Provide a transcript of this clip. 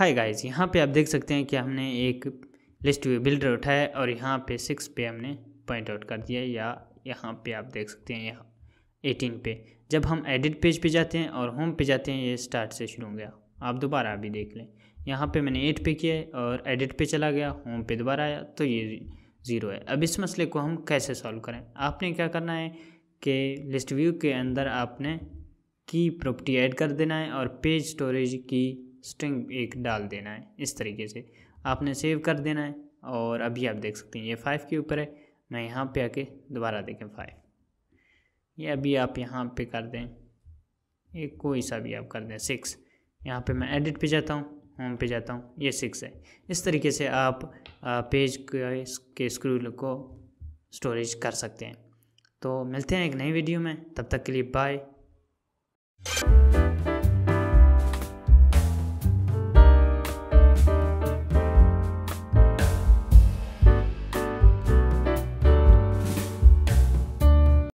hi guys यहाँ पे आप देख सकते हैं कि हमने एक लिस्ट व्यू बिल्डर उठाया और यहाँ पे सिक्स पे हमने पॉइंट आउट कर दिया या यहाँ पे आप देख सकते हैं यहाँ एटीन पे जब हम एडिट पेज पे जाते हैं और होम पे जाते हैं ये स्टार्ट से शुरू हो गया आप दोबारा अभी देख लें यहाँ पे मैंने एट पे किया है और एडिट पे चला गया होम पे दोबारा आया तो ये ज़ीरो है अब इस मसले को हम कैसे सॉल्व करें आपने क्या करना है कि लिस्ट व्यू के अंदर आपने की प्रॉपर्टी ऐड कर देना है और पेज स्टोरेज की स्ट्रिंग एक डाल देना है इस तरीके से आपने सेव कर देना है और अभी आप देख सकते हैं ये फाइव के ऊपर है मैं यहाँ पे आके दोबारा देखें फाइव ये अभी आप यहाँ पे कर दें एक कोई सा भी आप कर दें सिक्स यहाँ पे मैं एडिट पे जाता हूँ होम पे जाता हूँ ये सिक्स है इस तरीके से आप पेज के स्क्रू को स्टोरेज कर सकते हैं तो मिलते हैं एक नई वीडियो में तब तक के लिए बाय